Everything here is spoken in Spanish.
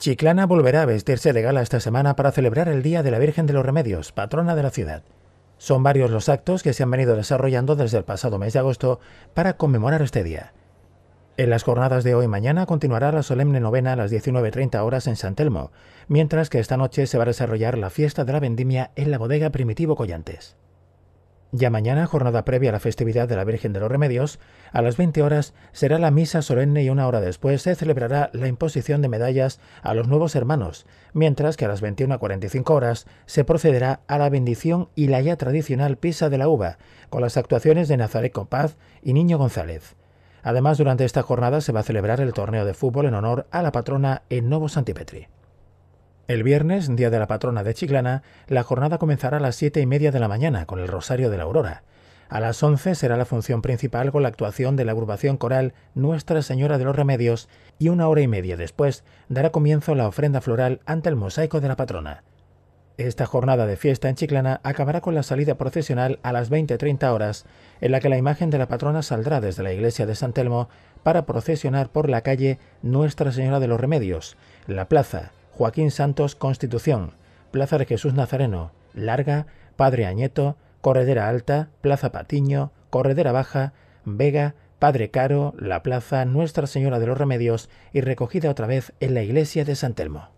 Chiclana volverá a vestirse de gala esta semana para celebrar el Día de la Virgen de los Remedios, patrona de la ciudad. Son varios los actos que se han venido desarrollando desde el pasado mes de agosto para conmemorar este día. En las jornadas de hoy y mañana continuará la solemne novena a las 19.30 horas en San Telmo, mientras que esta noche se va a desarrollar la fiesta de la vendimia en la bodega Primitivo Collantes. Ya mañana, jornada previa a la festividad de la Virgen de los Remedios, a las 20 horas será la misa solemne y una hora después se celebrará la imposición de medallas a los nuevos hermanos, mientras que a las 21.45 horas se procederá a la bendición y la ya tradicional pisa de la uva, con las actuaciones de Nazaret Paz y Niño González. Además, durante esta jornada se va a celebrar el torneo de fútbol en honor a la patrona en Novo Santipetri. El viernes, día de la patrona de Chiclana, la jornada comenzará a las siete y media de la mañana con el Rosario de la Aurora. A las 11 será la función principal con la actuación de la agrupación coral Nuestra Señora de los Remedios y una hora y media después dará comienzo la ofrenda floral ante el mosaico de la patrona. Esta jornada de fiesta en Chiclana acabará con la salida procesional a las 20.30 horas, en la que la imagen de la patrona saldrá desde la iglesia de San Telmo para procesionar por la calle Nuestra Señora de los Remedios, la plaza, Joaquín Santos Constitución, Plaza de Jesús Nazareno, Larga, Padre Añeto, Corredera Alta, Plaza Patiño, Corredera Baja, Vega, Padre Caro, La Plaza, Nuestra Señora de los Remedios y recogida otra vez en la iglesia de San Telmo.